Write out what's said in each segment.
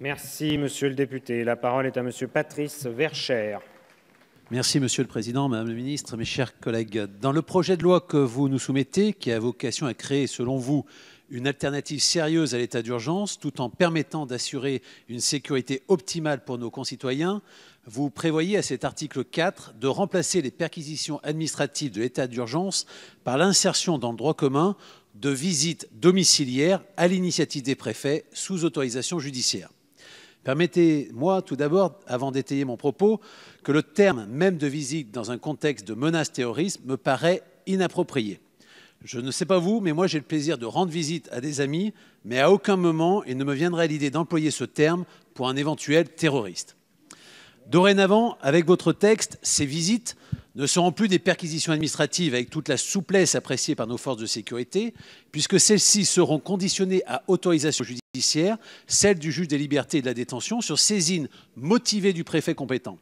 Merci, monsieur le député. La parole est à monsieur Patrice Verchère. Merci, Monsieur le Président, Madame la Ministre, mes chers collègues. Dans le projet de loi que vous nous soumettez, qui a vocation à créer, selon vous, une alternative sérieuse à l'état d'urgence, tout en permettant d'assurer une sécurité optimale pour nos concitoyens, vous prévoyez à cet article 4 de remplacer les perquisitions administratives de l'état d'urgence par l'insertion dans le droit commun de visites domiciliaires à l'initiative des préfets sous autorisation judiciaire. Permettez-moi tout d'abord, avant d'étayer mon propos, que le terme même de visite dans un contexte de menace terroriste me paraît inapproprié. Je ne sais pas vous, mais moi j'ai le plaisir de rendre visite à des amis, mais à aucun moment il ne me viendrait l'idée d'employer ce terme pour un éventuel terroriste. Dorénavant, avec votre texte, ces visites ne seront plus des perquisitions administratives avec toute la souplesse appréciée par nos forces de sécurité, puisque celles-ci seront conditionnées à autorisation judiciaire, celle du juge des libertés et de la détention, sur saisine motivée du préfet compétent.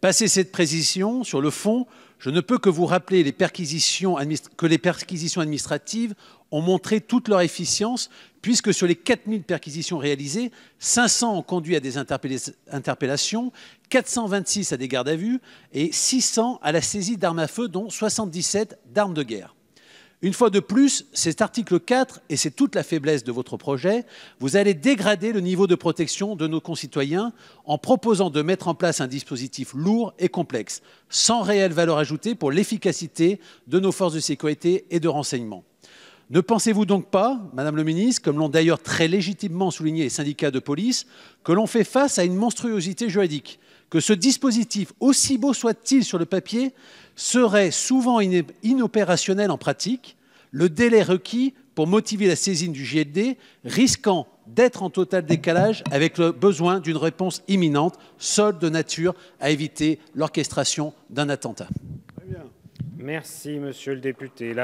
Passé cette précision, sur le fond, je ne peux que vous rappeler que les perquisitions administratives ont montré toute leur efficience, puisque sur les 4000 perquisitions réalisées, 500 ont conduit à des interpellations, 426 à des gardes à vue et 600 à la saisie d'armes à feu, dont 77 d'armes de guerre. Une fois de plus, cet article 4, et c'est toute la faiblesse de votre projet, vous allez dégrader le niveau de protection de nos concitoyens en proposant de mettre en place un dispositif lourd et complexe, sans réelle valeur ajoutée pour l'efficacité de nos forces de sécurité et de renseignement. Ne pensez-vous donc pas, Madame le Ministre, comme l'ont d'ailleurs très légitimement souligné les syndicats de police, que l'on fait face à une monstruosité juridique Que ce dispositif, aussi beau soit-il sur le papier, serait souvent inopérationnel en pratique Le délai requis pour motiver la saisine du GLD risquant d'être en total décalage avec le besoin d'une réponse imminente, seule de nature à éviter l'orchestration d'un attentat. Merci, monsieur le député.